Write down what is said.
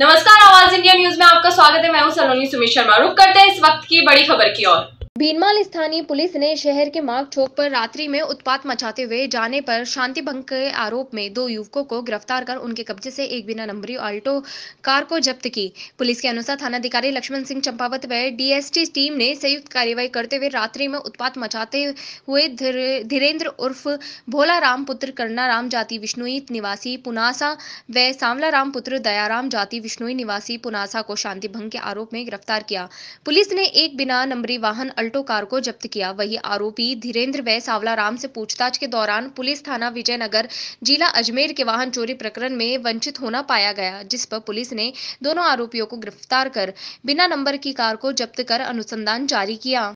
नमस्कार आवाज India news में आपका स्वागत है मैं हूं सलोनी सुमित शर्मा रुक करते हैं इस वक्त की बड़ी खबर की ओर भीनमाल स्थानीय पुलिस ने शहर के मार्ग चौक पर रात्रि में उत्पात मचाते हुए जाने पर शांति भंग के आरोप में दो युवकों को गिरफ्तार कर उनके कब्जे से एक बिना नंबरी अल्टो कार को जब्त की पुलिस के अनुसार थानाधिकारी लक्ष्मण सिंह चंपावत व डीएसटी टीम ने संयुक्त कार्यवाही करते हुए रात्रि में उत्पात मचाते हुए धीरेन्द्र उर्फ भोला राम पुत्र करना राम जाति विष्णुई निवासी पुनासा व सांवला राम पुत्र दयाराम जाति विष्णुई निवासी पुनासा को शांति भंग के आरोप में गिरफ्तार किया पुलिस ने एक बिना नंबरी वाहन अल्टो कार को जब्त किया वही आरोपी धीरेन्द्र व राम से पूछताछ के दौरान पुलिस थाना विजयनगर जिला अजमेर के वाहन चोरी प्रकरण में वंचित होना पाया गया जिस पर पुलिस ने दोनों आरोपियों को गिरफ्तार कर बिना नंबर की कार को जब्त कर अनुसंधान जारी किया